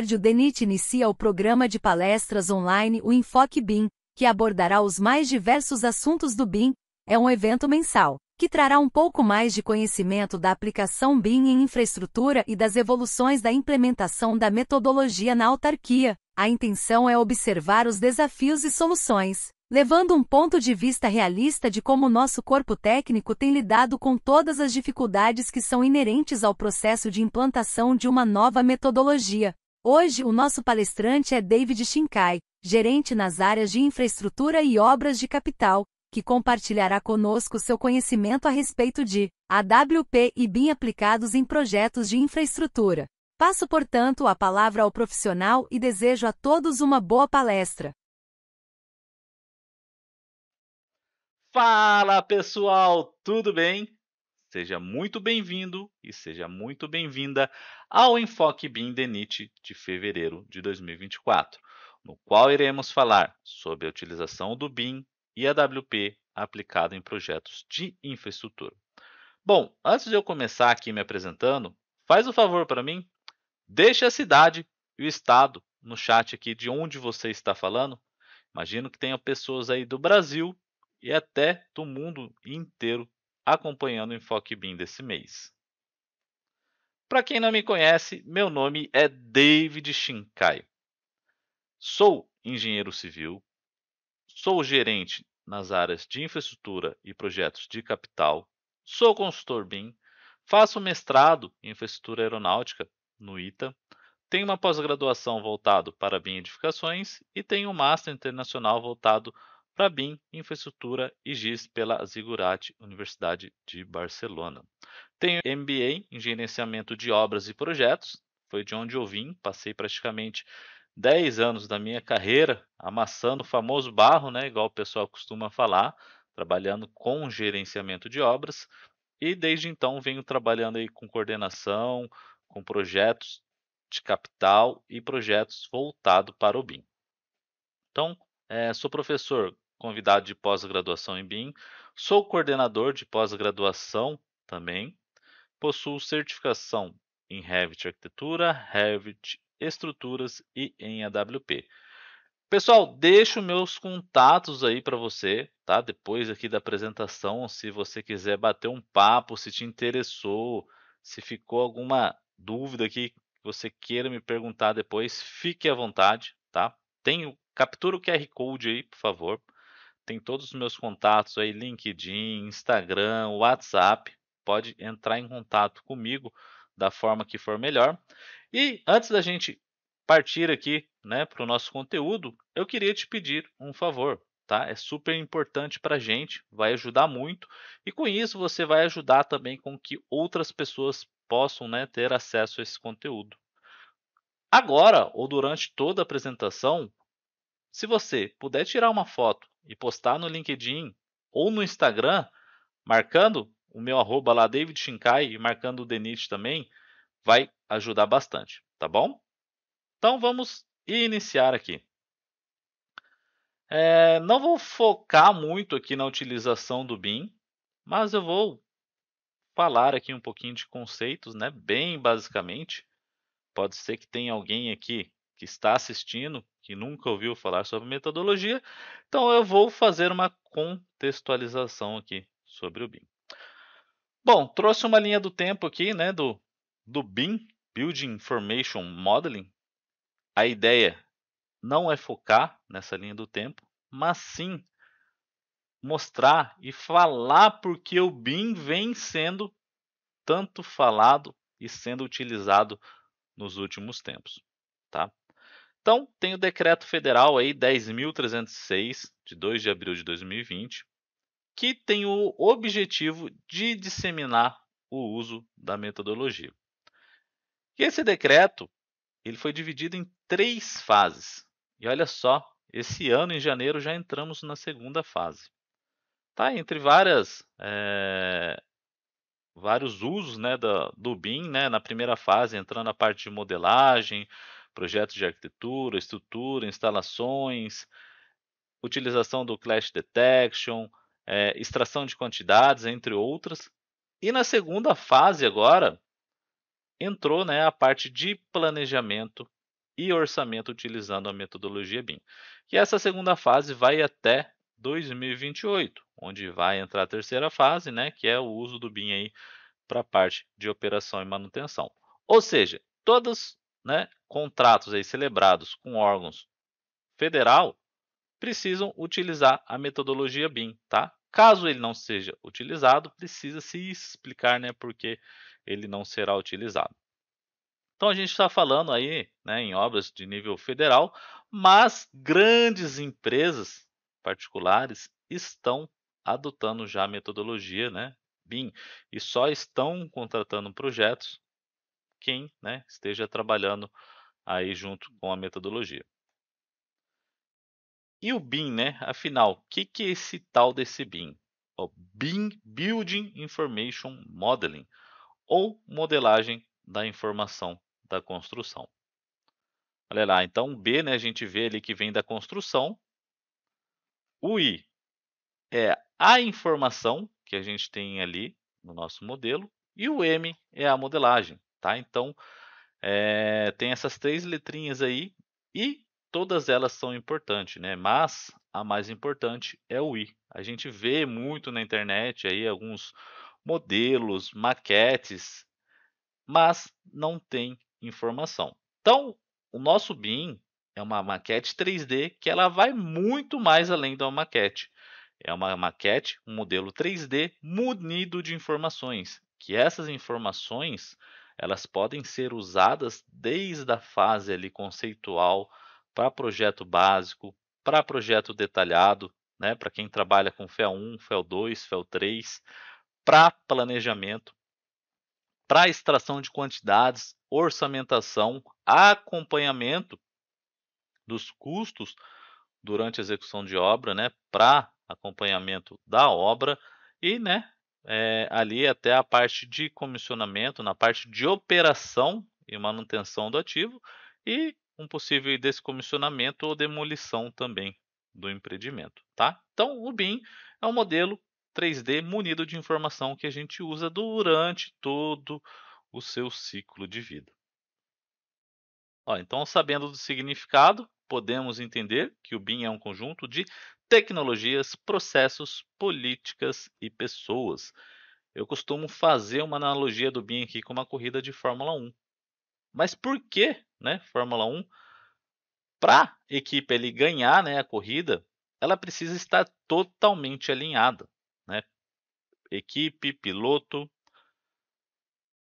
tarde o DENIT inicia o programa de palestras online O Enfoque BIM, que abordará os mais diversos assuntos do BIM, é um evento mensal, que trará um pouco mais de conhecimento da aplicação BIM em infraestrutura e das evoluções da implementação da metodologia na autarquia. A intenção é observar os desafios e soluções, levando um ponto de vista realista de como nosso corpo técnico tem lidado com todas as dificuldades que são inerentes ao processo de implantação de uma nova metodologia. Hoje o nosso palestrante é David Shinkai, gerente nas áreas de infraestrutura e obras de capital, que compartilhará conosco seu conhecimento a respeito de AWP e BIM aplicados em projetos de infraestrutura. Passo, portanto, a palavra ao profissional e desejo a todos uma boa palestra. Fala pessoal, tudo bem? Seja muito bem-vindo e seja muito bem-vinda ao Enfoque BIM denite de fevereiro de 2024, no qual iremos falar sobre a utilização do BIM e AWP aplicado em projetos de infraestrutura. Bom, antes de eu começar aqui me apresentando, faz o um favor para mim, deixe a cidade e o estado no chat aqui de onde você está falando. Imagino que tenha pessoas aí do Brasil e até do mundo inteiro acompanhando o Enfoque BIM desse mês. Para quem não me conhece, meu nome é David Shinkai. Sou engenheiro civil, sou gerente nas áreas de infraestrutura e projetos de capital, sou consultor BIM, faço mestrado em infraestrutura aeronáutica no ITA, tenho uma pós-graduação voltado para BIM edificações e tenho um master internacional voltado para BIM, Infraestrutura e GIS pela Zigurat, Universidade de Barcelona. Tenho MBA em Gerenciamento de Obras e Projetos, foi de onde eu vim, passei praticamente 10 anos da minha carreira amassando o famoso barro, né, igual o pessoal costuma falar, trabalhando com gerenciamento de obras, e desde então venho trabalhando aí com coordenação, com projetos de capital e projetos voltados para o BIM. Então, é, sou professor convidado de pós-graduação em BIM, sou coordenador de pós-graduação também, possuo certificação em Revit Arquitetura, Revit Estruturas e em AWP. Pessoal, deixo meus contatos aí para você, tá? Depois aqui da apresentação, se você quiser bater um papo, se te interessou, se ficou alguma dúvida aqui que você queira me perguntar depois, fique à vontade, tá? Tenho, captura o QR Code aí, por favor tem todos os meus contatos aí, LinkedIn, Instagram, WhatsApp. Pode entrar em contato comigo da forma que for melhor. E antes da gente partir aqui né, para o nosso conteúdo, eu queria te pedir um favor. Tá? É super importante para a gente, vai ajudar muito. E com isso você vai ajudar também com que outras pessoas possam né, ter acesso a esse conteúdo. Agora ou durante toda a apresentação, se você puder tirar uma foto e postar no LinkedIn ou no Instagram, marcando o meu arroba lá, David Shinkai, e marcando o Denit também, vai ajudar bastante, tá bom? Então vamos iniciar aqui. É, não vou focar muito aqui na utilização do BIM, mas eu vou falar aqui um pouquinho de conceitos, né? Bem basicamente. Pode ser que tenha alguém aqui que está assistindo, que nunca ouviu falar sobre metodologia, então eu vou fazer uma contextualização aqui sobre o BIM. Bom, trouxe uma linha do tempo aqui, né, do, do BIM, Building Information Modeling. A ideia não é focar nessa linha do tempo, mas sim mostrar e falar porque o BIM vem sendo tanto falado e sendo utilizado nos últimos tempos, tá? Então, tem o decreto federal aí 10.306, de 2 de abril de 2020, que tem o objetivo de disseminar o uso da metodologia. E esse decreto ele foi dividido em três fases. E olha só, esse ano, em janeiro, já entramos na segunda fase. Tá? Entre várias, é, vários usos né, do, do BIM, né, na primeira fase, entrando na parte de modelagem, projetos de arquitetura, estrutura, instalações, utilização do clash detection, é, extração de quantidades, entre outras. E na segunda fase agora entrou né, a parte de planejamento e orçamento utilizando a metodologia BIM. E essa segunda fase vai até 2028, onde vai entrar a terceira fase, né, que é o uso do BIM aí para a parte de operação e manutenção. Ou seja, todas né, contratos aí celebrados com órgãos federal precisam utilizar a metodologia BIM, tá? Caso ele não seja utilizado, precisa se explicar, né, porque ele não será utilizado. Então a gente está falando aí, né, em obras de nível federal, mas grandes empresas particulares estão adotando já a metodologia, né, BIM, e só estão contratando projetos quem, né, esteja trabalhando aí junto com a metodologia. E o BIM, né? Afinal, o que, que é esse tal desse BIM? É o BIM Building Information Modeling, ou modelagem da informação da construção. Olha lá, então o B, né, a gente vê ali que vem da construção. O I é a informação que a gente tem ali no nosso modelo e o M é a modelagem, tá? Então, é, tem essas três letrinhas aí e todas elas são importantes, né? Mas a mais importante é o i. A gente vê muito na internet aí alguns modelos, maquetes, mas não tem informação. Então, o nosso BIM é uma maquete 3D que ela vai muito mais além da maquete. É uma maquete, um modelo 3D munido de informações, que essas informações elas podem ser usadas desde a fase ali conceitual para projeto básico, para projeto detalhado, né, para quem trabalha com FEL 1, FEL 2, FEL 3, para planejamento, para extração de quantidades, orçamentação, acompanhamento dos custos durante a execução de obra, né, para acompanhamento da obra e, né, é, ali até a parte de comissionamento, na parte de operação e manutenção do ativo e um possível descomissionamento ou demolição também do empreendimento, tá? Então, o BIM é um modelo 3D munido de informação que a gente usa durante todo o seu ciclo de vida. Ó, então, sabendo do significado, podemos entender que o BIM é um conjunto de tecnologias, processos, políticas e pessoas. Eu costumo fazer uma analogia do BIM aqui com uma corrida de Fórmula 1. Mas por que, né, Fórmula 1? Para a equipe ele ganhar né, a corrida, ela precisa estar totalmente alinhada. Né? Equipe, piloto,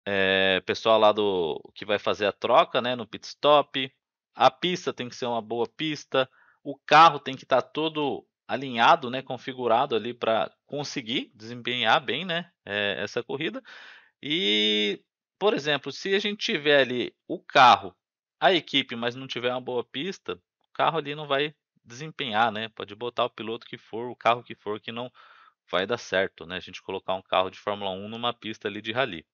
é, pessoal lá do que vai fazer a troca né, no pit stop, a pista tem que ser uma boa pista, o carro tem que estar tá todo alinhado, né, configurado ali para conseguir desempenhar bem, né, é, essa corrida. E, por exemplo, se a gente tiver ali o carro, a equipe, mas não tiver uma boa pista, o carro ali não vai desempenhar, né? Pode botar o piloto que for, o carro que for, que não vai dar certo, né? A gente colocar um carro de Fórmula 1 numa pista ali de rally.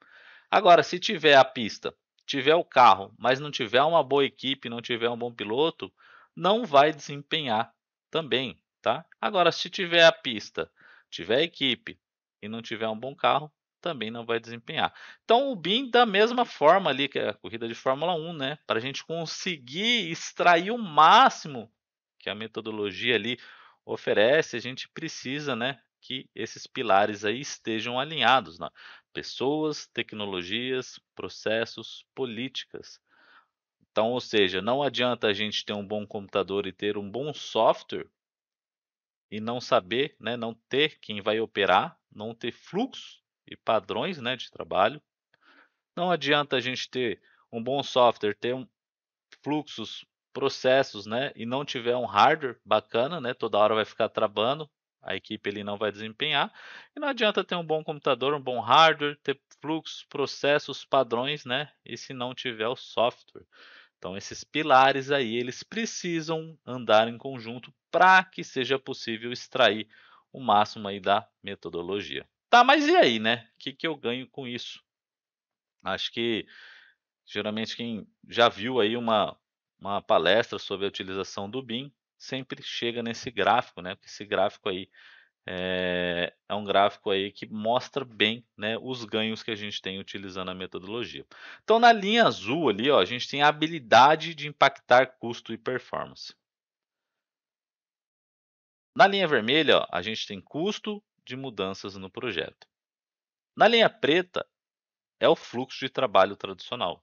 Agora, se tiver a pista, tiver o carro, mas não tiver uma boa equipe, não tiver um bom piloto, não vai desempenhar também, tá? Agora, se tiver a pista, tiver a equipe e não tiver um bom carro, também não vai desempenhar. Então, o BIM da mesma forma ali que é a corrida de Fórmula 1, né? Para a gente conseguir extrair o máximo que a metodologia ali oferece, a gente precisa, né? Que esses pilares aí estejam alinhados, né? pessoas, tecnologias, processos, políticas. Então, ou seja, não adianta a gente ter um bom computador e ter um bom software e não saber, né, não ter quem vai operar, não ter fluxo e padrões né, de trabalho. Não adianta a gente ter um bom software, ter um fluxos, processos, né, e não tiver um hardware bacana, né, toda hora vai ficar travando, a equipe ele não vai desempenhar. E não adianta ter um bom computador, um bom hardware, ter fluxos, processos, padrões, né, e se não tiver o software. Então esses pilares aí, eles precisam andar em conjunto para que seja possível extrair o máximo aí da metodologia. Tá, mas e aí, né? O que, que eu ganho com isso? Acho que geralmente quem já viu aí uma, uma palestra sobre a utilização do BIM sempre chega nesse gráfico, né? Esse gráfico aí é, é, um gráfico aí que mostra bem né, os ganhos que a gente tem utilizando a metodologia. Então, na linha azul ali, ó, a gente tem a habilidade de impactar custo e performance. Na linha vermelha, ó, a gente tem custo de mudanças no projeto. Na linha preta, é o fluxo de trabalho tradicional.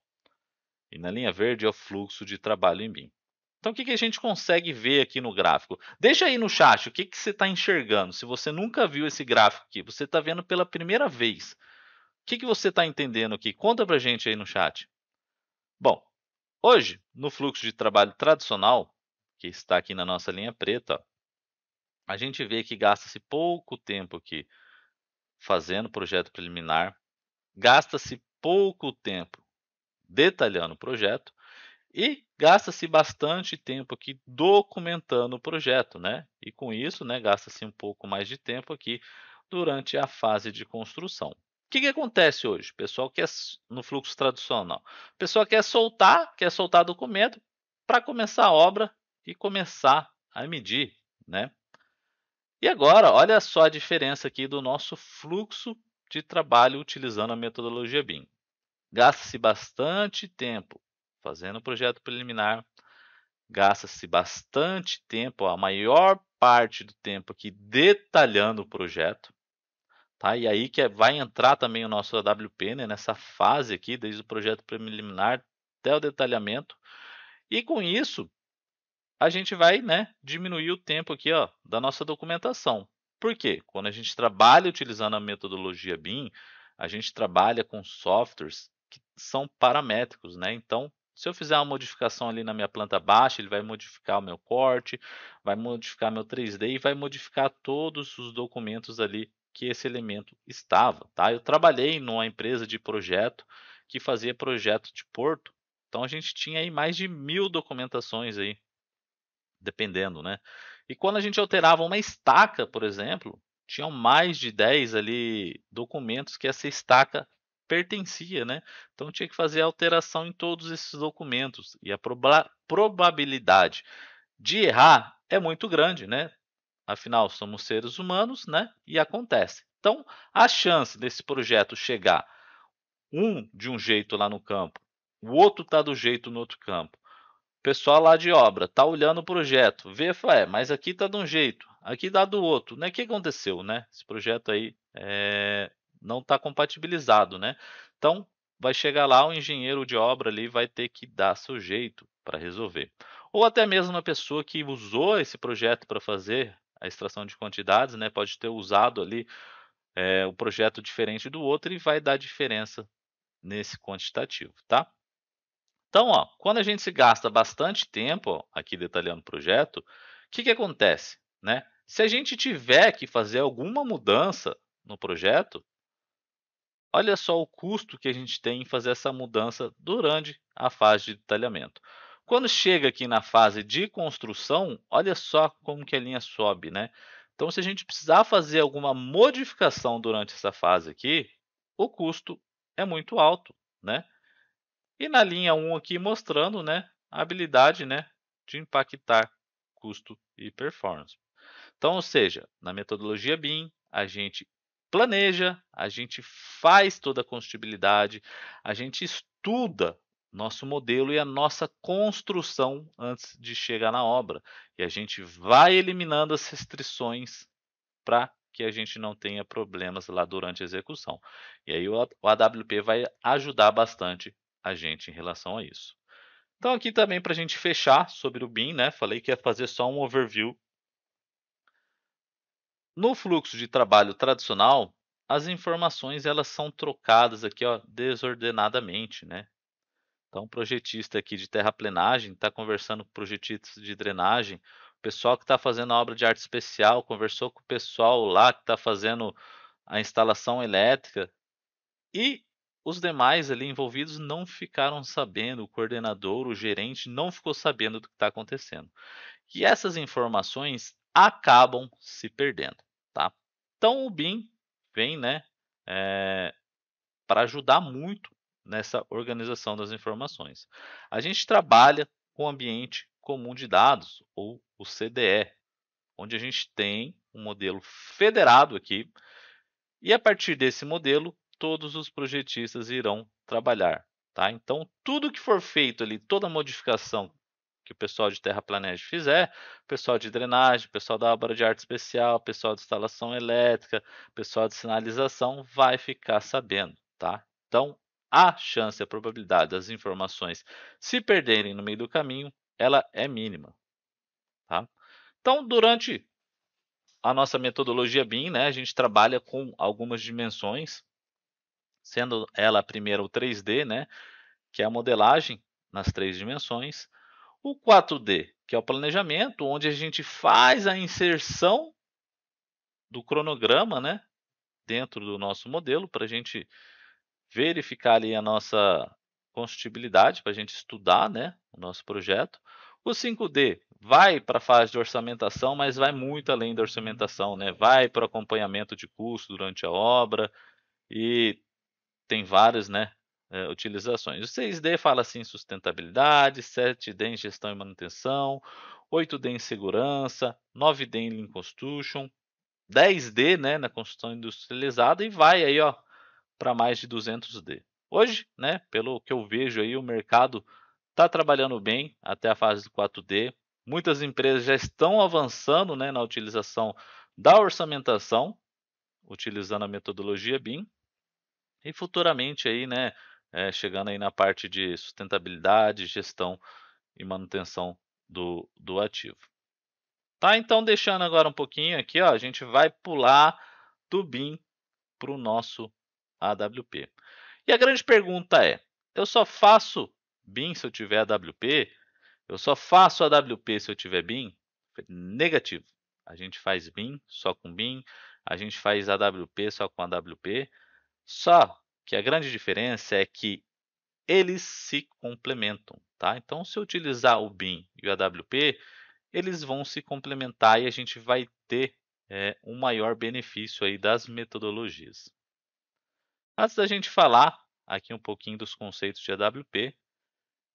E na linha verde é o fluxo de trabalho em BIM. Então, o que, que a gente consegue ver aqui no gráfico? Deixa aí no chat o que, que você está enxergando. Se você nunca viu esse gráfico aqui, você está vendo pela primeira vez. O que, que você está entendendo aqui? Conta para a gente aí no chat. Bom, hoje, no fluxo de trabalho tradicional, que está aqui na nossa linha preta, ó, a gente vê que gasta-se pouco tempo aqui fazendo projeto preliminar, gasta-se pouco tempo detalhando o projeto e gasta-se bastante tempo aqui documentando o projeto, né? E com isso, né, gasta-se um pouco mais de tempo aqui durante a fase de construção. O que, que acontece hoje? O pessoal quer, no fluxo tradicional, o pessoal quer soltar, quer soltar documento para começar a obra e começar a medir, né? E agora, olha só a diferença aqui do nosso fluxo de trabalho utilizando a metodologia BIM. Gasta-se bastante tempo fazendo o projeto preliminar, gasta-se bastante tempo, a maior parte do tempo aqui detalhando o projeto. Tá? E aí que é, vai entrar também o nosso AWP né, nessa fase aqui, desde o projeto preliminar até o detalhamento. E com isso, a gente vai né, diminuir o tempo aqui ó, da nossa documentação. Por quê? Quando a gente trabalha utilizando a metodologia BIM, a gente trabalha com softwares que são paramétricos, né? Então, se eu fizer uma modificação ali na minha planta baixa, ele vai modificar o meu corte, vai modificar meu 3D e vai modificar todos os documentos ali que esse elemento estava, tá? Eu trabalhei numa empresa de projeto que fazia projeto de porto, então a gente tinha aí mais de mil documentações aí, dependendo, né? E quando a gente alterava uma estaca, por exemplo, tinham mais de 10 ali documentos que essa estaca pertencia, né? Então tinha que fazer alteração em todos esses documentos e a probabilidade de errar é muito grande, né? Afinal, somos seres humanos, né? E acontece. Então, a chance desse projeto chegar um de um jeito lá no campo, o outro tá do jeito no outro campo. O pessoal lá de obra tá olhando o projeto, vê, fala, é, mas aqui tá de um jeito, aqui dá do outro, né? O que aconteceu, né? Esse projeto aí é, não está compatibilizado, né? Então, vai chegar lá o um engenheiro de obra ali vai ter que dar seu jeito para resolver. Ou até mesmo uma pessoa que usou esse projeto para fazer a extração de quantidades, né? Pode ter usado ali é, o projeto diferente do outro e vai dar diferença nesse quantitativo, tá? Então, ó, quando a gente se gasta bastante tempo ó, aqui detalhando o projeto, o que, que acontece, né? Se a gente tiver que fazer alguma mudança no projeto, Olha só o custo que a gente tem em fazer essa mudança durante a fase de detalhamento. Quando chega aqui na fase de construção, olha só como que a linha sobe, né? Então, se a gente precisar fazer alguma modificação durante essa fase aqui, o custo é muito alto, né? E na linha 1 aqui mostrando, né, a habilidade, né, de impactar custo e performance. Então, ou seja, na metodologia BIM, a gente planeja, a gente faz toda a construtibilidade, a gente estuda nosso modelo e a nossa construção antes de chegar na obra. E a gente vai eliminando as restrições para que a gente não tenha problemas lá durante a execução. E aí o AWP vai ajudar bastante a gente em relação a isso. Então aqui também para a gente fechar sobre o BIM, né? Falei que ia fazer só um overview no fluxo de trabalho tradicional, as informações elas são trocadas aqui ó, desordenadamente, né? Então, o projetista aqui de terraplenagem está conversando com projetistas de drenagem, o pessoal que está fazendo a obra de arte especial conversou com o pessoal lá que está fazendo a instalação elétrica e os demais ali envolvidos não ficaram sabendo, o coordenador, o gerente não ficou sabendo do que está acontecendo. E essas informações acabam se perdendo. Então o BIM vem né, é, eh, para ajudar muito nessa organização das informações. A gente trabalha com o ambiente comum de dados, ou o CDE, onde a gente tem um modelo federado aqui, e a partir desse modelo, todos os projetistas irão trabalhar. Tá? Então, tudo que for feito ali, toda modificação que o pessoal de terraplanagem fizer, o pessoal de drenagem, o pessoal da obra de arte especial, o pessoal de instalação elétrica, o pessoal de sinalização vai ficar sabendo, tá? Então, a chance, a probabilidade das informações se perderem no meio do caminho, ela é mínima, tá? Então, durante a nossa metodologia BIM, né, a gente trabalha com algumas dimensões, sendo ela a primeira o 3D, né, que é a modelagem nas três dimensões, o 4D, que é o planejamento, onde a gente faz a inserção do cronograma né, dentro do nosso modelo para a gente verificar ali a nossa constitibilidade para a gente estudar né, o nosso projeto. O 5D vai para a fase de orçamentação, mas vai muito além da orçamentação, né? Vai para o acompanhamento de custo durante a obra e tem vários, né, eh, utilizações. O 6D fala assim sustentabilidade, 7D em gestão e manutenção, 8D em segurança, 9D em Lean Construction, 10D né, na construção industrializada e vai aí ó para mais de 200D. Hoje, né, pelo que eu vejo aí, o mercado está trabalhando bem até a fase do 4D. Muitas empresas já estão avançando né, na utilização da orçamentação, utilizando a metodologia BIM. E futuramente aí, né, é, chegando aí na parte de sustentabilidade, gestão e manutenção do, do ativo. Tá, então deixando agora um pouquinho aqui, ó, a gente vai pular do BIM para o nosso AWP. E a grande pergunta é, eu só faço BIM se eu tiver AWP? Eu só faço AWP se eu tiver BIM? Negativo. A gente faz BIM só com BIM, a gente faz AWP só com AWP, só que a grande diferença é que eles se complementam, tá? Então, se eu utilizar o BIM e o AWP, eles vão se complementar e a gente vai ter é, um maior benefício aí das metodologias. Antes da gente falar aqui um pouquinho dos conceitos de AWP,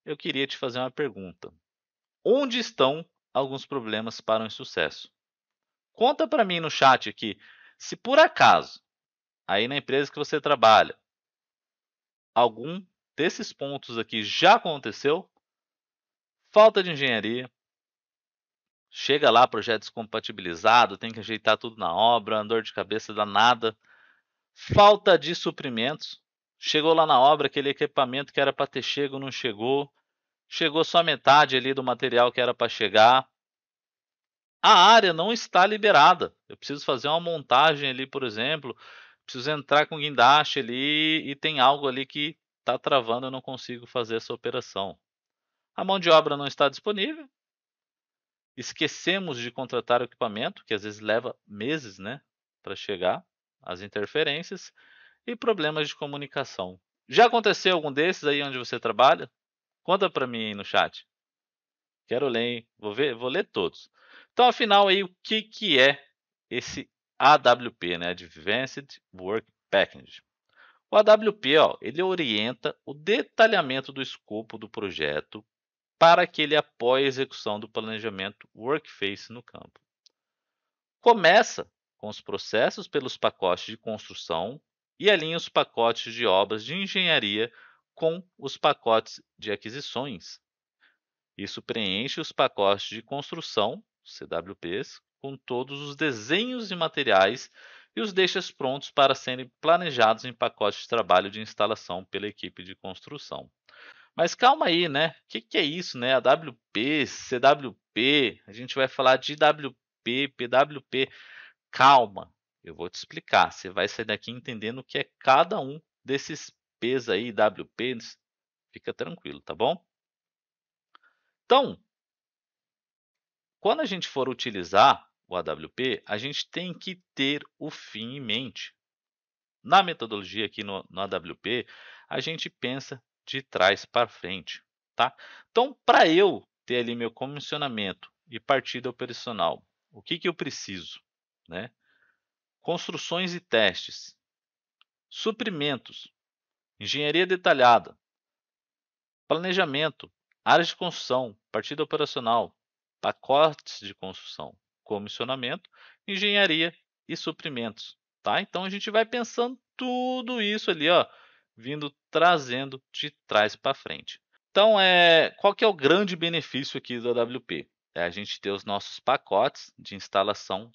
eu queria te fazer uma pergunta. Onde estão alguns problemas para o insucesso? Conta para mim no chat aqui, se por acaso, aí na empresa que você trabalha, algum desses pontos aqui já aconteceu? Falta de engenharia. Chega lá, projeto descompatibilizado, tem que ajeitar tudo na obra, dor de cabeça danada. Falta de suprimentos. Chegou lá na obra, aquele equipamento que era para ter chego não chegou. Chegou só metade ali do material que era para chegar. A área não está liberada. Eu preciso fazer uma montagem ali, por exemplo, preciso entrar com guindaste ali e tem algo ali que está travando, eu não consigo fazer essa operação. A mão de obra não está disponível. Esquecemos de contratar o equipamento, que às vezes leva meses né, para chegar, as interferências, e problemas de comunicação. Já aconteceu algum desses aí onde você trabalha? Conta para mim aí no chat. Quero ler, hein? vou ver, vou ler todos. Então, afinal aí, o que que é esse AWP, né? Advanced Work Package. O AWP ó, ele orienta o detalhamento do escopo do projeto para que ele apoie a execução do planejamento workface no campo. Começa com os processos pelos pacotes de construção e alinha os pacotes de obras de engenharia com os pacotes de aquisições. Isso preenche os pacotes de construção, CWPs, com todos os desenhos e materiais e os deixa prontos para serem planejados em pacotes de trabalho de instalação pela equipe de construção. Mas calma aí, né? O que, que, é isso, né? AWP, CWP, a gente vai falar de WP, PWP. Calma, eu vou te explicar. Você vai sair daqui entendendo o que é cada um desses P's aí, WPs. Fica tranquilo, tá bom? Então, quando a gente for utilizar o AWP, a gente tem que ter o fim em mente. Na metodologia aqui no, no AWP, a gente pensa de trás para frente. Tá? Então, para eu ter ali meu comissionamento e partida operacional, o que, que eu preciso? Né? Construções e testes, suprimentos, engenharia detalhada, planejamento, áreas de construção, partida operacional, pacotes de construção, comissionamento, engenharia e suprimentos. Tá? Então a gente vai pensando tudo isso ali, ó, vindo trazendo de trás para frente. Então, é, qual que é o grande benefício aqui do AWP? É a gente ter os nossos pacotes de instalação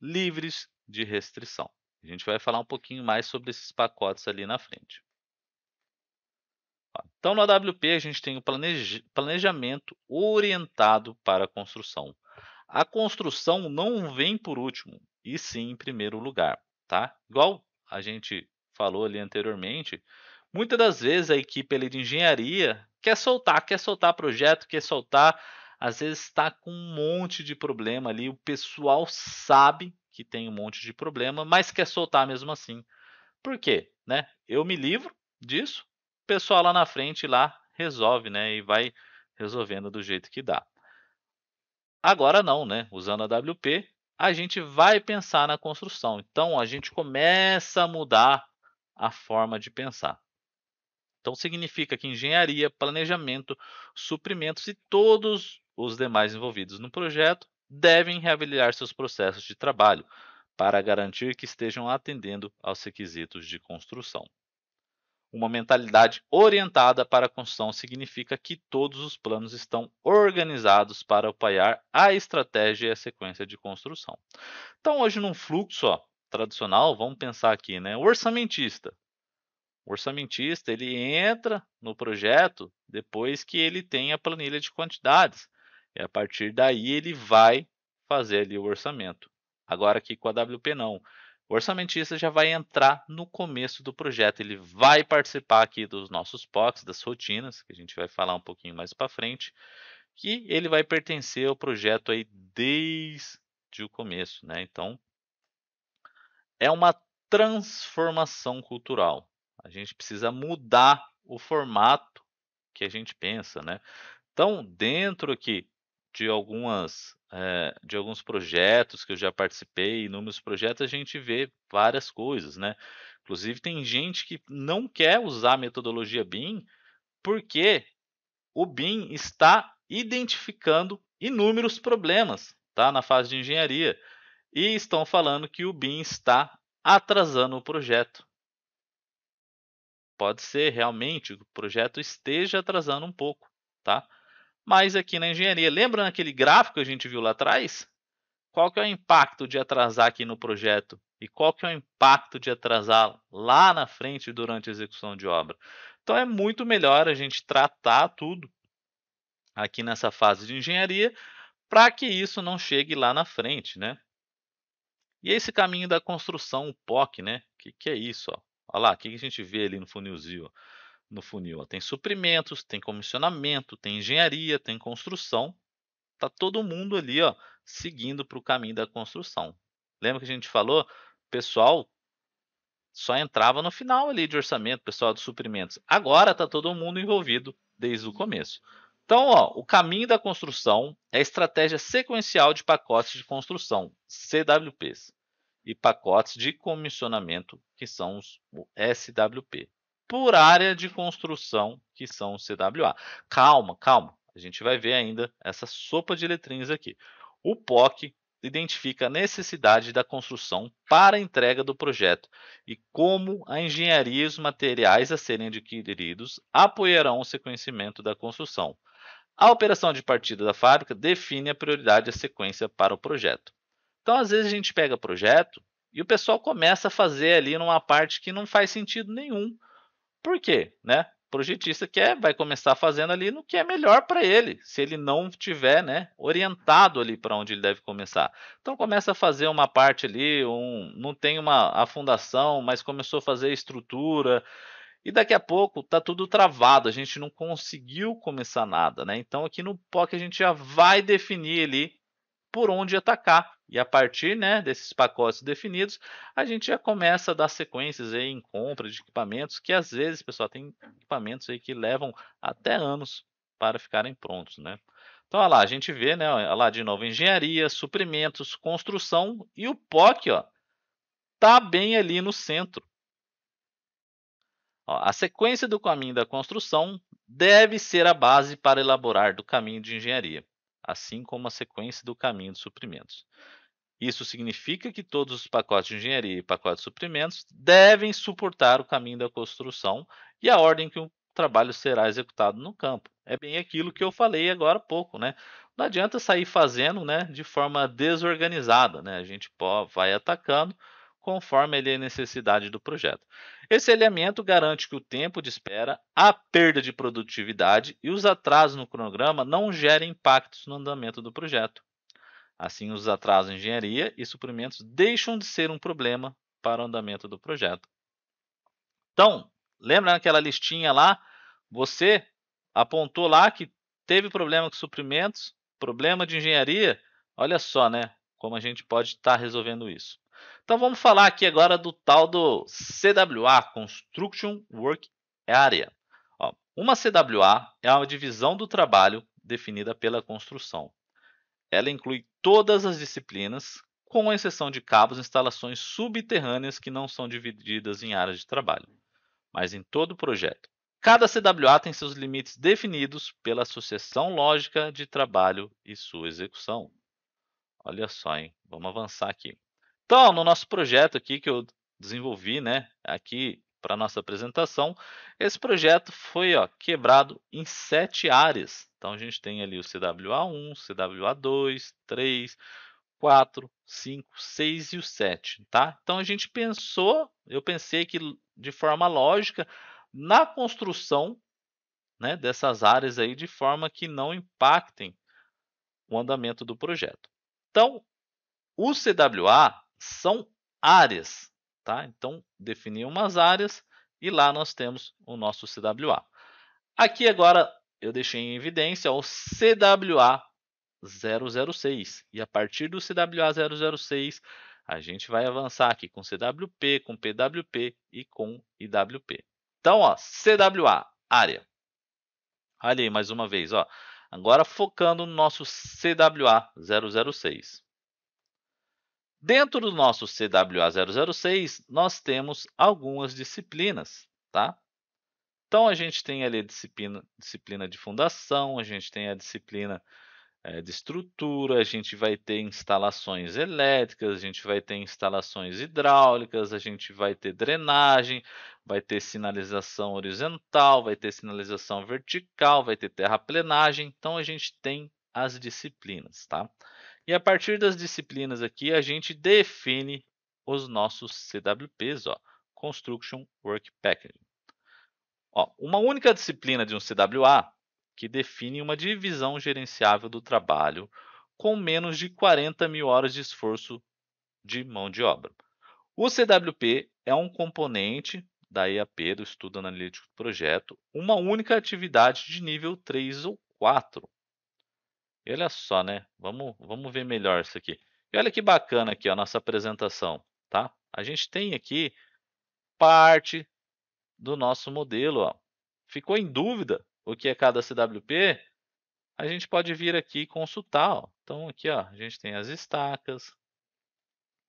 livres de restrição. A gente vai falar um pouquinho mais sobre esses pacotes ali na frente. Então, no AWP, a gente tem o planejamento orientado para a construção. A construção não vem por último, e sim em primeiro lugar, tá? Igual a gente falou ali anteriormente, muitas das vezes a equipe ali de engenharia quer soltar, quer soltar projeto, quer soltar, às vezes está com um monte de problema ali, o pessoal sabe que tem um monte de problema, mas quer soltar mesmo assim. Por quê? Né? Eu me livro disso, o pessoal lá na frente lá resolve, né? E vai resolvendo do jeito que dá. Agora não, né? Usando a WP, a gente vai pensar na construção. Então a gente começa a mudar a forma de pensar. Então significa que engenharia, planejamento, suprimentos e todos os demais envolvidos no projeto devem reavaliar seus processos de trabalho para garantir que estejam atendendo aos requisitos de construção. Uma mentalidade orientada para a construção significa que todos os planos estão organizados para apoiar a estratégia e a sequência de construção. Então, hoje, num fluxo ó, tradicional, vamos pensar aqui, né? O orçamentista. O orçamentista ele entra no projeto depois que ele tem a planilha de quantidades. E a partir daí ele vai fazer ali o orçamento. Agora aqui com a WP não. O orçamentista já vai entrar no começo do projeto, ele vai participar aqui dos nossos POCs, das rotinas, que a gente vai falar um pouquinho mais para frente, que ele vai pertencer ao projeto aí desde o começo, né? Então, é uma transformação cultural. A gente precisa mudar o formato que a gente pensa, né? Então, dentro aqui de algumas é, de alguns projetos que eu já participei, inúmeros projetos a gente vê várias coisas, né? Inclusive tem gente que não quer usar a metodologia BIM porque o BIM está identificando inúmeros problemas, tá? Na fase de engenharia e estão falando que o BIM está atrasando o projeto. Pode ser realmente que o projeto esteja atrasando um pouco, tá? mas aqui na engenharia. Lembra naquele gráfico que a gente viu lá atrás? Qual que é o impacto de atrasar aqui no projeto? E qual que é o impacto de atrasar lá na frente durante a execução de obra? Então é muito melhor a gente tratar tudo aqui nessa fase de engenharia para que isso não chegue lá na frente, né? E é esse caminho da construção, o POC, né? O que, que, é isso? Ó? Olha lá, o que, que a gente vê ali no funilzinho? Ó? no funil. Ó. Tem suprimentos, tem comissionamento, tem engenharia, tem construção. Tá todo mundo ali, ó, seguindo para o caminho da construção. Lembra que a gente falou? Pessoal só entrava no final ali de orçamento, pessoal dos suprimentos. Agora tá todo mundo envolvido desde o começo. Então, ó, o caminho da construção é a estratégia sequencial de pacotes de construção, CWPs, e pacotes de comissionamento, que são os SWP por área de construção, que são o CWA. Calma, calma. A gente vai ver ainda essa sopa de letrinhas aqui. O POC identifica a necessidade da construção para a entrega do projeto e como a engenharia e os materiais a serem adquiridos apoiarão o sequenciamento da construção. A operação de partida da fábrica define a prioridade e a sequência para o projeto. Então, às vezes, a gente pega projeto e o pessoal começa a fazer ali numa parte que não faz sentido nenhum por quê? Né? O projetista quer, é, vai começar fazendo ali no que é melhor para ele, se ele não tiver né, orientado ali para onde ele deve começar. Então começa a fazer uma parte ali, um, não tem uma a fundação, mas começou a fazer estrutura, e daqui a pouco tá tudo travado, a gente não conseguiu começar nada, né? Então aqui no POC a gente já vai definir ali por onde atacar. E a partir né, desses pacotes definidos, a gente já começa a dar sequências aí em compra de equipamentos, que às vezes, pessoal, tem equipamentos aí que levam até anos para ficarem prontos. Né? Então, olha lá, a gente vê, né, olha lá de novo, engenharia, suprimentos, construção e o POC, está tá bem ali no centro. Ó, a sequência do caminho da construção deve ser a base para elaborar do caminho de engenharia assim como a sequência do caminho de suprimentos. Isso significa que todos os pacotes de engenharia e pacotes de suprimentos devem suportar o caminho da construção e a ordem que o trabalho será executado no campo. É bem aquilo que eu falei agora há pouco, né? Não adianta sair fazendo, né, de forma desorganizada, né? A gente vai atacando, conforme a é necessidade do projeto. Esse alinhamento garante que o tempo de espera, a perda de produtividade e os atrasos no cronograma não gerem impactos no andamento do projeto. Assim, os atrasos em engenharia e suprimentos deixam de ser um problema para o andamento do projeto. Então, lembra naquela listinha lá? Você apontou lá que teve problema com suprimentos, problema de engenharia. Olha só, né? Como a gente pode estar tá resolvendo isso. Então vamos falar aqui agora do tal do CWA, Construction Work Area. Ó, uma CWA é uma divisão do trabalho definida pela construção. Ela inclui todas as disciplinas, com exceção de cabos e instalações subterrâneas que não são divididas em áreas de trabalho, mas em todo o projeto. Cada CWA tem seus limites definidos pela associação lógica de trabalho e sua execução. Olha só, hein? Vamos avançar aqui. Então, no nosso projeto aqui que eu desenvolvi, né, aqui para nossa apresentação, esse projeto foi ó, quebrado em sete áreas. Então, a gente tem ali o CWA1, CWA2, 3, 4, 5, 6 e o 7, tá? Então, a gente pensou, eu pensei que de forma lógica, na construção né, dessas áreas aí de forma que não impactem o andamento do projeto. Então, o CWA são áreas, tá? Então, definir umas áreas e lá nós temos o nosso CWA. Aqui agora eu deixei em evidência o CWA 006 e a partir do CWA 006 a gente vai avançar aqui com CWP, com PWP e com IWP. Então, ó, CWA, área. Olha aí mais uma vez, ó. Agora focando no nosso CWA 006. Dentro do nosso CWA 006, nós temos algumas disciplinas, tá? Então, a gente tem ali a disciplina, disciplina de fundação, a gente tem a disciplina é, de estrutura, a gente vai ter instalações elétricas, a gente vai ter instalações hidráulicas, a gente vai ter drenagem, vai ter sinalização horizontal, vai ter sinalização vertical, vai ter terraplenagem. Então, a gente tem as disciplinas, tá? E a partir das disciplinas aqui, a gente define os nossos CWPs, ó, Construction Work package. Ó, uma única disciplina de um CWA que define uma divisão gerenciável do trabalho com menos de 40 mil horas de esforço de mão de obra. O CWP é um componente da EAP, do Estudo Analítico do Projeto, uma única atividade de nível 3 ou 4, e olha só, né? Vamos, vamos ver melhor isso aqui. E olha que bacana aqui a nossa apresentação, tá? A gente tem aqui parte do nosso modelo, ó. Ficou em dúvida o que é cada CWP? A gente pode vir aqui e consultar, ó. Então aqui, ó, a gente tem as estacas.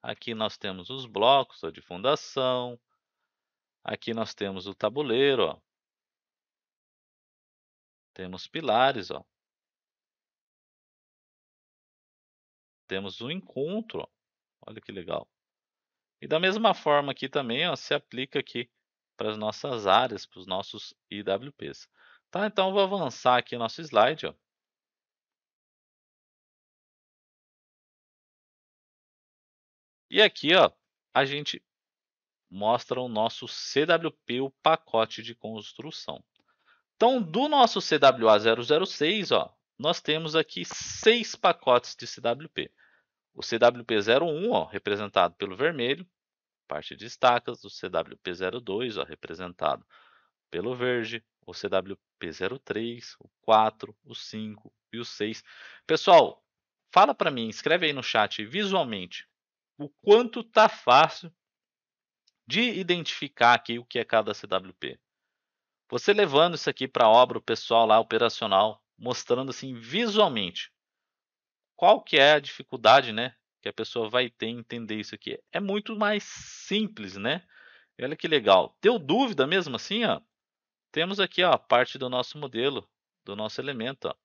Aqui nós temos os blocos ó, de fundação. Aqui nós temos o tabuleiro, ó. Temos pilares, ó. Temos um encontro. Olha que legal. E da mesma forma aqui também, ó, se aplica aqui para as nossas áreas, para os nossos IWPs. Tá, então eu vou avançar aqui nosso slide. Ó. E aqui ó, a gente mostra o nosso CWP, o pacote de construção. Então, do nosso CWA006, ó, nós temos aqui seis pacotes de CWP. O CWP01, ó, representado pelo vermelho, parte de estacas. O CWP02, ó, representado pelo verde. O CWP03, o 4, o 5 e o 6. Pessoal, fala para mim, escreve aí no chat visualmente o quanto tá fácil de identificar aqui o que é cada CWP. Você levando isso aqui para a obra, o pessoal lá operacional mostrando assim visualmente qual que é a dificuldade, né, que a pessoa vai ter em entender isso aqui. É muito mais simples, né? Olha que legal. teu dúvida mesmo assim, ó? Temos aqui ó, a parte do nosso modelo, do nosso elemento, ó,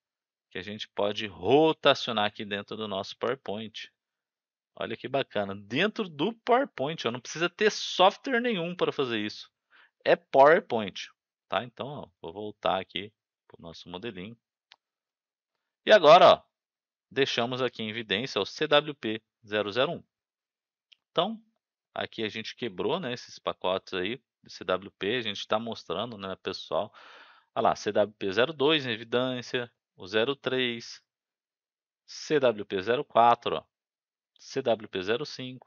que a gente pode rotacionar aqui dentro do nosso PowerPoint. Olha que bacana. Dentro do PowerPoint, eu não precisa ter software nenhum para fazer isso. É PowerPoint. Tá? Então, ó, vou voltar aqui para o nosso modelinho. E agora, ó, deixamos aqui em evidência o CWP001. Então, aqui a gente quebrou né, esses pacotes aí de CWP, a gente está mostrando, né, pessoal? Olha lá, CWP02 em evidência, o 03, CWP04, ó, CWP05,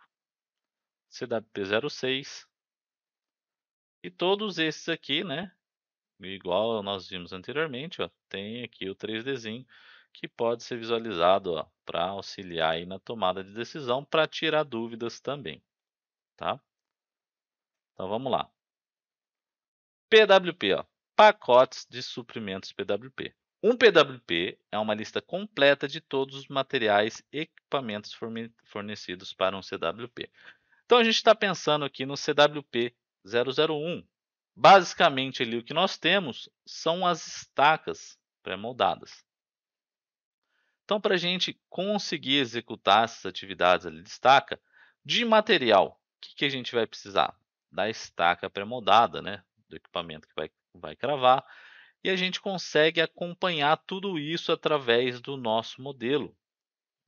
CWP06 e todos esses aqui, né? Igual nós vimos anteriormente, ó, tem aqui o 3Dzinho que pode ser visualizado para auxiliar aí na tomada de decisão, para tirar dúvidas também. Tá? Então vamos lá. PWP, ó, pacotes de suprimentos PWP. Um PWP é uma lista completa de todos os materiais e equipamentos fornecidos para um CWP. Então a gente está pensando aqui no CWP 001. Basicamente ali o que nós temos são as estacas pré-moldadas. Então, para a gente conseguir executar essas atividades, de estaca, de material. O que, que a gente vai precisar? Da estaca pré-moldada, né? Do equipamento que vai, vai cravar. E a gente consegue acompanhar tudo isso através do nosso modelo.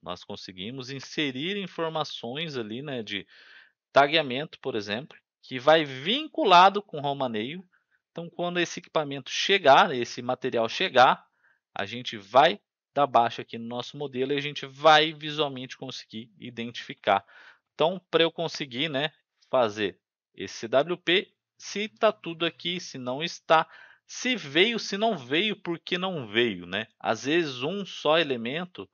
Nós conseguimos inserir informações ali, né? De tagueamento, por exemplo, que vai vinculado com o romaneio. Então, quando esse equipamento chegar, né, esse material chegar, a gente vai da tá baixa aqui no nosso modelo e a gente vai visualmente conseguir identificar. Então, para eu conseguir né, fazer esse CWP, se está tudo aqui, se não está, se veio, se não veio, por que não veio. Né? Às vezes, um só elemento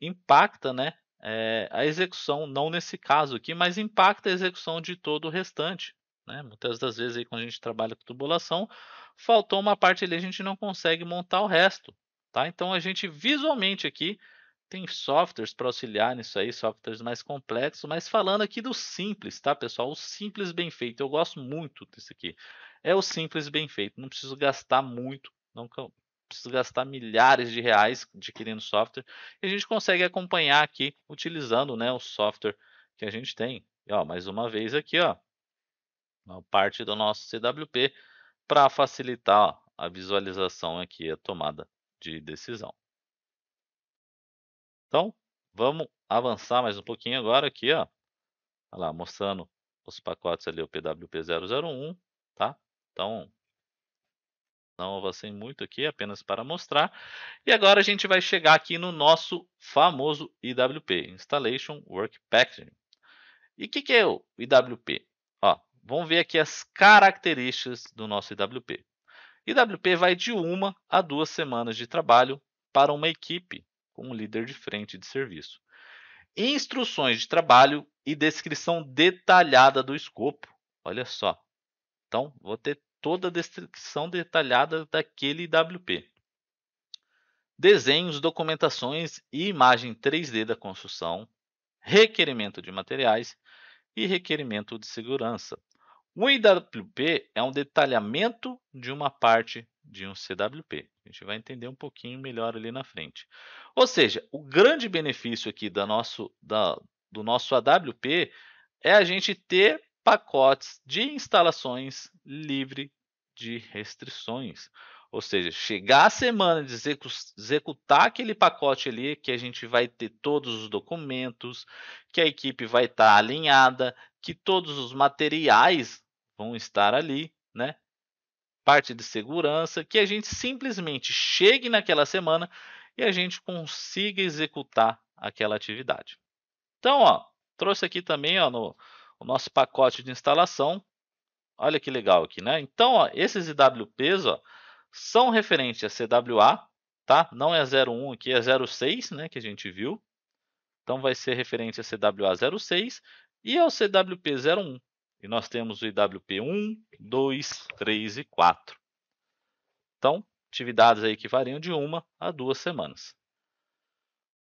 impacta né, é, a execução, não nesse caso aqui, mas impacta a execução de todo o restante. Né? Muitas das vezes, aí, quando a gente trabalha com tubulação, faltou uma parte ali, a gente não consegue montar o resto. Tá? Então a gente visualmente aqui tem softwares para auxiliar nisso aí, softwares mais complexos, mas falando aqui do simples, tá, pessoal? O simples bem feito, eu gosto muito disso aqui. É o simples bem feito, não preciso gastar muito, não preciso gastar milhares de reais adquirindo software, e a gente consegue acompanhar aqui utilizando, né, o software que a gente tem. E, ó, mais uma vez aqui, ó, uma parte do nosso CWP para facilitar ó, a visualização aqui, a tomada de decisão. Então, vamos avançar mais um pouquinho agora aqui, ó. Olha lá, mostrando os pacotes ali, o PWP001, tá? Então, não avancei muito aqui, apenas para mostrar. E agora a gente vai chegar aqui no nosso famoso IWP, Installation Work Packaging. E o que, que é o IWP? Ó, vamos ver aqui as características do nosso IWP. IWP vai de uma a duas semanas de trabalho para uma equipe com um líder de frente de serviço. Instruções de trabalho e descrição detalhada do escopo. Olha só. Então, vou ter toda a descrição detalhada daquele IWP. Desenhos, documentações e imagem 3D da construção, requerimento de materiais e requerimento de segurança. O IWP é um detalhamento de uma parte de um CWP. A gente vai entender um pouquinho melhor ali na frente. Ou seja, o grande benefício aqui do nosso, da, do nosso AWP é a gente ter pacotes de instalações livre de restrições. Ou seja, chegar a semana de executar aquele pacote ali, que a gente vai ter todos os documentos, que a equipe vai estar tá alinhada, que todos os materiais vão estar ali, né? Parte de segurança, que a gente simplesmente chegue naquela semana e a gente consiga executar aquela atividade. Então, ó, trouxe aqui também ó, no, o nosso pacote de instalação. Olha que legal aqui, né? Então, ó, esses IWPs, ó, são referentes a CWA, tá? Não é 01 aqui, é 06, né, que a gente viu. Então vai ser referente a CWA 06 e ao CWP 01. E nós temos o IWP 1, 2, 3 e 4. Então, atividades aí que variam de uma a duas semanas.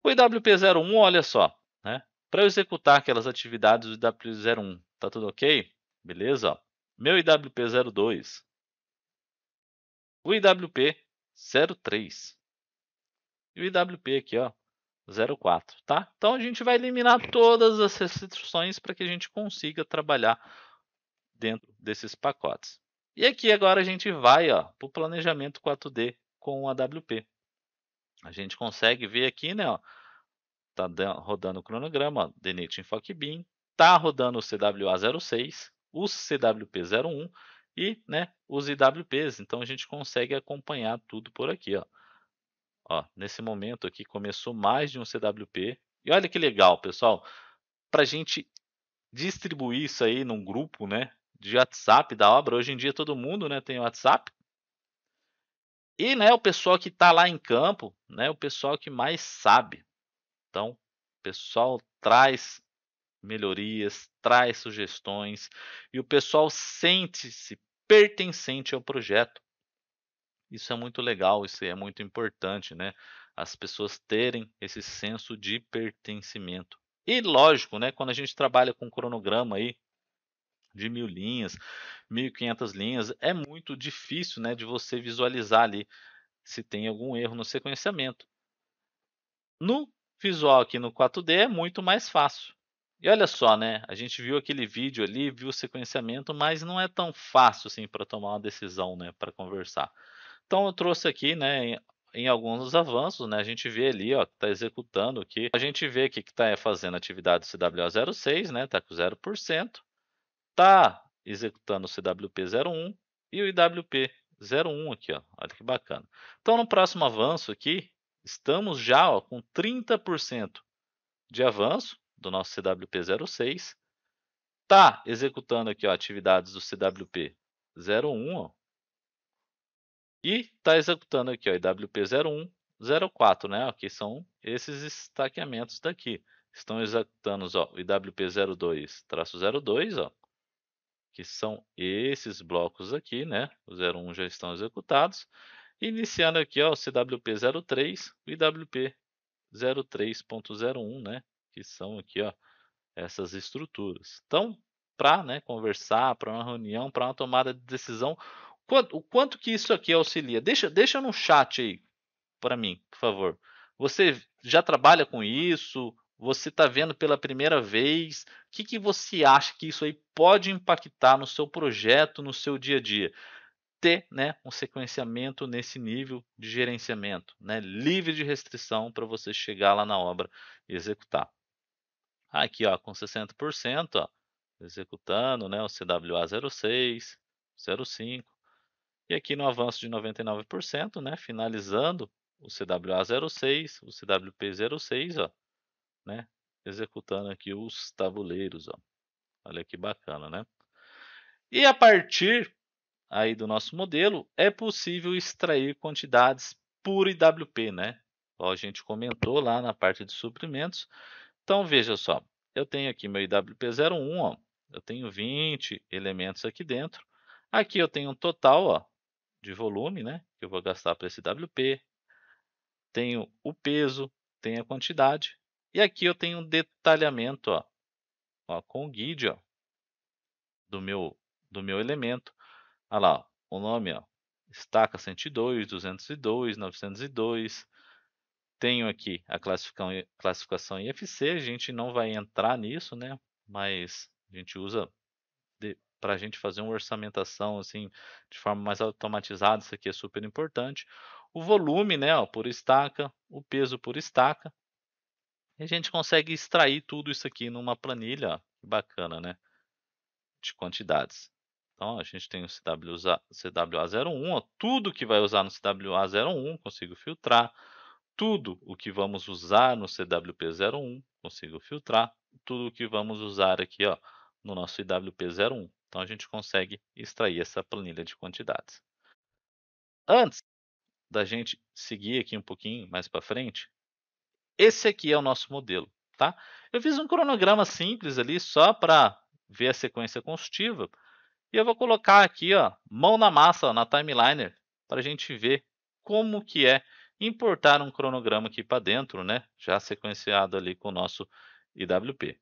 O IWP01, olha só, né? Para eu executar aquelas atividades do IWP01, tá tudo ok? Beleza? Meu IWP02, o IWP 03. E o IWP aqui, ó, 04, tá? Então a gente vai eliminar todas as restrições para que a gente consiga trabalhar dentro desses pacotes. E aqui agora a gente vai para o planejamento 4D com o AWP. A gente consegue ver aqui, né? Ó, tá rodando o cronograma, Denit Infocbeam, tá rodando o CWA06, o CWP01 e né, os IWPs. Então a gente consegue acompanhar tudo por aqui. Ó. Ó, nesse momento aqui começou mais de um CWP. E olha que legal, pessoal. Para a gente distribuir isso aí num grupo né, de WhatsApp da obra. Hoje em dia todo mundo né, tem WhatsApp. E né, o pessoal que está lá em campo, né, o pessoal que mais sabe. Então, o pessoal traz melhorias, traz sugestões e o pessoal sente-se pertencente ao projeto. Isso é muito legal, isso é muito importante, né? As pessoas terem esse senso de pertencimento. E lógico, né, quando a gente trabalha com um cronograma aí de mil linhas, mil quinhentas linhas, é muito difícil né, de você visualizar ali se tem algum erro no sequenciamento. No visual aqui no 4D é muito mais fácil. E olha só, né? A gente viu aquele vídeo ali, viu o sequenciamento, mas não é tão fácil assim para tomar uma decisão, né? Para conversar. Então eu trouxe aqui, né? Em alguns dos avanços, né, a gente vê ali, ó, que está executando aqui. A gente vê que está eh, fazendo atividade CWA06, né, está com 0%. Está executando o CWP01 e o IWP01 aqui, ó, olha que bacana. Então, no próximo avanço aqui, estamos já ó, com 30% de avanço do nosso CWP06, está executando aqui ó, atividades do CWP01 ó, e está executando aqui ó, iwp 0104 né? Ó, que são esses estaqueamentos daqui. Estão executando ó, o IWP02-02, que são esses blocos aqui, né? O 01 já estão executados. Iniciando aqui ó, o CWP03 o IWP 03.01, né? que são aqui, ó, essas estruturas. Então, para né, conversar, para uma reunião, para uma tomada de decisão, quanto, o quanto que isso aqui auxilia? Deixa, deixa no chat aí para mim, por favor. Você já trabalha com isso? Você está vendo pela primeira vez? O que, que você acha que isso aí pode impactar no seu projeto, no seu dia a dia? Ter né, um sequenciamento nesse nível de gerenciamento, né, livre de restrição para você chegar lá na obra e executar. Aqui, ó, com 60%, ó, executando, né, o CWA 06, 05. E aqui no avanço de 99%, né, finalizando o CWA 06, o CWP 06, ó, né, executando aqui os tabuleiros, ó. Olha que bacana, né? E a partir aí do nosso modelo, é possível extrair quantidades por IWP, né? Ó, a gente comentou lá na parte de suprimentos então veja só, eu tenho aqui meu IWP01, ó, eu tenho 20 elementos aqui dentro. Aqui eu tenho um total ó, de volume né, que eu vou gastar para esse WP. Tenho o peso, tenho a quantidade. E aqui eu tenho um detalhamento ó, ó, com o guide ó, do, meu, do meu elemento. Olha lá, ó, o nome ó, estaca 102, 202, 902, tenho aqui a classificação IFC, a gente não vai entrar nisso, né? Mas a gente usa para a gente fazer uma orçamentação assim de forma mais automatizada, isso aqui é super importante. O volume, né, ó, por estaca, o peso por estaca. E a gente consegue extrair tudo isso aqui numa planilha, ó, bacana, né? De quantidades. Então, a gente tem o CWA, CWA01, ó, tudo que vai usar no CWA01, consigo filtrar tudo o que vamos usar no CWP01, consigo filtrar tudo o que vamos usar aqui ó, no nosso IWP01. Então, a gente consegue extrair essa planilha de quantidades. Antes da gente seguir aqui um pouquinho mais para frente, esse aqui é o nosso modelo. Tá? Eu fiz um cronograma simples ali só para ver a sequência constitutiva. E eu vou colocar aqui, ó, mão na massa, ó, na timeline, para a gente ver como que é importar um cronograma aqui para dentro, né? Já sequenciado ali com o nosso IWP.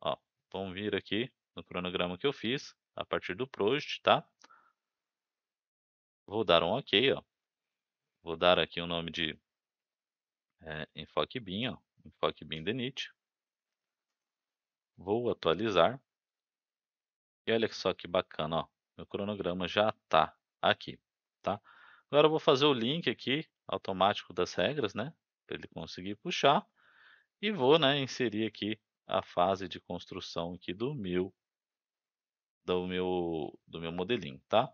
Ó, vamos vir aqui no cronograma que eu fiz, a partir do Project, tá? Vou dar um OK, ó. Vou dar aqui o um nome de é, enfoque BIM, ó. Enfoque BIM Denit. Vou atualizar. E olha só que bacana, ó. Meu cronograma já está aqui, tá? Agora eu vou fazer o link aqui automático das regras, né? Para ele conseguir puxar. E vou né, inserir aqui a fase de construção aqui do meu, do meu, do meu modelinho, tá?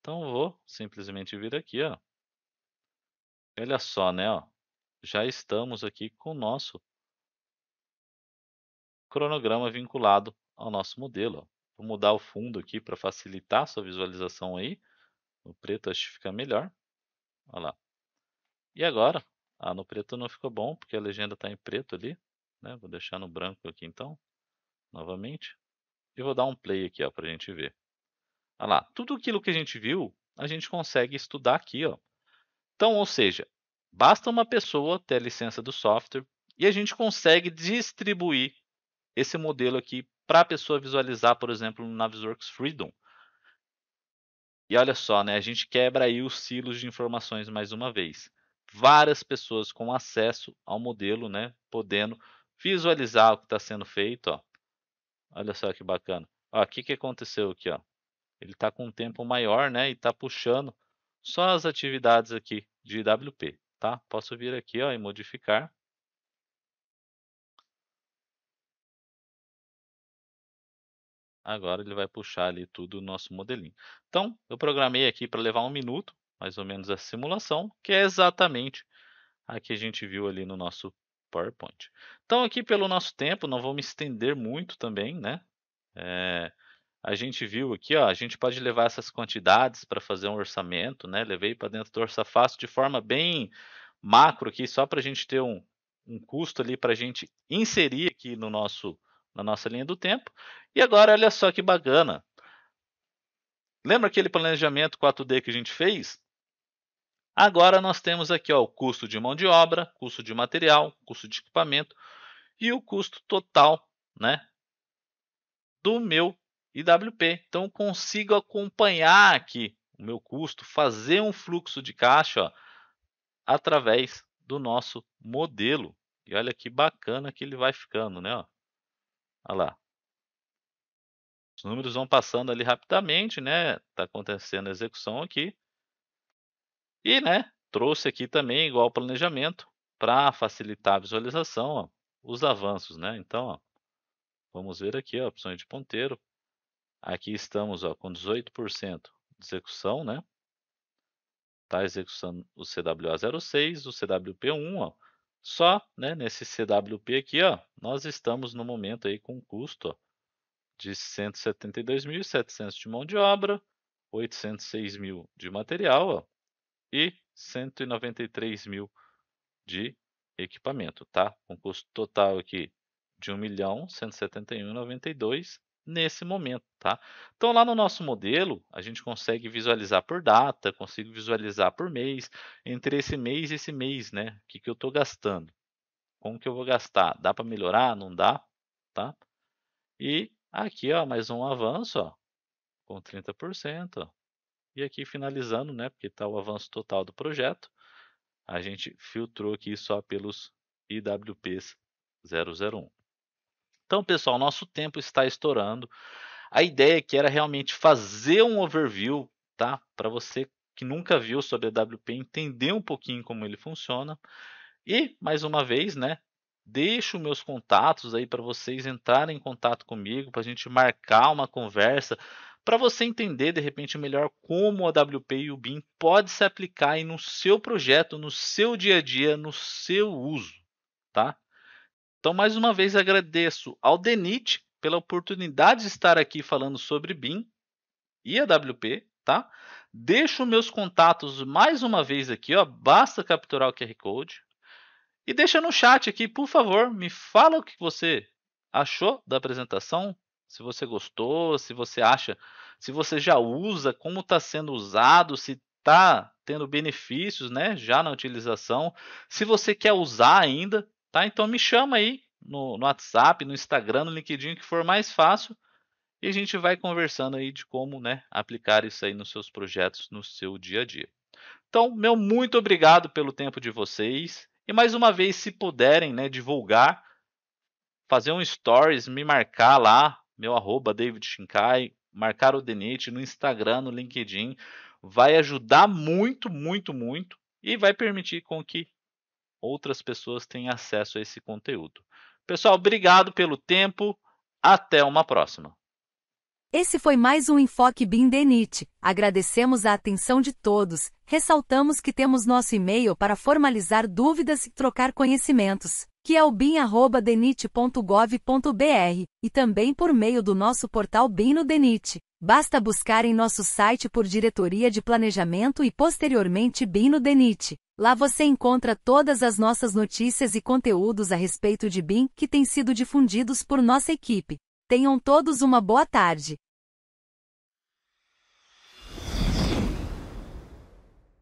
Então vou simplesmente vir aqui, ó. Olha só, né, ó. Já estamos aqui com o nosso cronograma vinculado ao nosso modelo. Ó. Vou mudar o fundo aqui para facilitar a sua visualização aí. O preto acho que fica melhor. Olha lá. E agora? Ah, no preto não ficou bom, porque a legenda está em preto ali. Né? Vou deixar no branco aqui então, novamente. E vou dar um play aqui para a gente ver. Olha lá, tudo aquilo que a gente viu, a gente consegue estudar aqui. Ó. Então, ou seja, basta uma pessoa ter a licença do software e a gente consegue distribuir esse modelo aqui para a pessoa visualizar, por exemplo, no Navisworks Freedom. E olha só, né? a gente quebra aí os silos de informações mais uma vez várias pessoas com acesso ao modelo, né, podendo visualizar o que está sendo feito. Ó. Olha só que bacana. O que, que aconteceu aqui? Ó? Ele está com um tempo maior né, e está puxando só as atividades aqui de IWP. Tá? Posso vir aqui ó, e modificar. Agora ele vai puxar ali tudo o nosso modelinho. Então, eu programei aqui para levar um minuto mais ou menos a simulação, que é exatamente a que a gente viu ali no nosso PowerPoint. Então, aqui pelo nosso tempo, não vou me estender muito também, né? É, a gente viu aqui, ó, a gente pode levar essas quantidades para fazer um orçamento, né? Levei para dentro do orçafácil de forma bem macro aqui, só para a gente ter um, um custo ali para a gente inserir aqui no nosso, na nossa linha do tempo. E agora, olha só que bacana. Lembra aquele planejamento 4D que a gente fez? Agora nós temos aqui ó, o custo de mão de obra, custo de material, custo de equipamento e o custo total né, do meu IWP. Então consigo acompanhar aqui o meu custo, fazer um fluxo de caixa ó, através do nosso modelo. E olha que bacana que ele vai ficando, né? Ó. Olha lá. Os números vão passando ali rapidamente, né? Está acontecendo a execução aqui. E, né, trouxe aqui também, igual planejamento, para facilitar a visualização, ó, os avanços, né? Então, ó, vamos ver aqui, ó, opções de ponteiro. Aqui estamos, ó, com 18% de execução, né? Está executando o CWA06, o CWP1, ó. Só, né, nesse CWP aqui, ó, nós estamos no momento aí com um custo, ó, de 172.700 de mão de obra, 806.000 de material, ó, e 193 mil de equipamento, tá? Um custo total aqui de 1.171.92 milhão 171,92 nesse momento, tá? Então lá no nosso modelo, a gente consegue visualizar por data, consigo visualizar por mês, entre esse mês e esse mês, né? O que, que eu estou gastando? Como que eu vou gastar? Dá para melhorar? Não dá? Tá? E aqui, ó, mais um avanço, ó, com 30%, ó. E aqui finalizando, né, porque está o avanço total do projeto, a gente filtrou aqui só pelos IWPs 001. Então, pessoal, nosso tempo está estourando. A ideia que era realmente fazer um overview, tá? Para você que nunca viu sobre a WP entender um pouquinho como ele funciona. E mais uma vez, né? Deixo meus contatos aí para vocês entrarem em contato comigo, para a gente marcar uma conversa, para você entender de repente melhor como o AWP e o BIM pode se aplicar aí no seu projeto, no seu dia a dia, no seu uso, tá? Então mais uma vez agradeço ao Denit pela oportunidade de estar aqui falando sobre BIM e AWP, tá? Deixo meus contatos mais uma vez aqui, ó, basta capturar o QR Code. E deixa no chat aqui, por favor, me fala o que você achou da apresentação, se você gostou, se você acha, se você já usa, como está sendo usado, se está tendo benefícios, né, já na utilização. Se você quer usar ainda, tá? Então me chama aí no, no WhatsApp, no Instagram, no LinkedIn, que for mais fácil, e a gente vai conversando aí de como, né, aplicar isso aí nos seus projetos, no seu dia a dia. Então, meu muito obrigado pelo tempo de vocês. E mais uma vez, se puderem, né, divulgar, fazer um stories, me marcar lá, meu arroba David Shinkai, marcar o Denit no Instagram, no LinkedIn, vai ajudar muito, muito, muito e vai permitir com que outras pessoas tenham acesso a esse conteúdo. Pessoal, obrigado pelo tempo. Até uma próxima. Esse foi mais um Enfoque BIM Denit. Agradecemos a atenção de todos. Ressaltamos que temos nosso e-mail para formalizar dúvidas e trocar conhecimentos que é o bin@denit.gov.br, e também por meio do nosso portal Bin no Denit. Basta buscar em nosso site por Diretoria de Planejamento e posteriormente Bin no Denit. Lá você encontra todas as nossas notícias e conteúdos a respeito de BIM que têm sido difundidos por nossa equipe. Tenham todos uma boa tarde.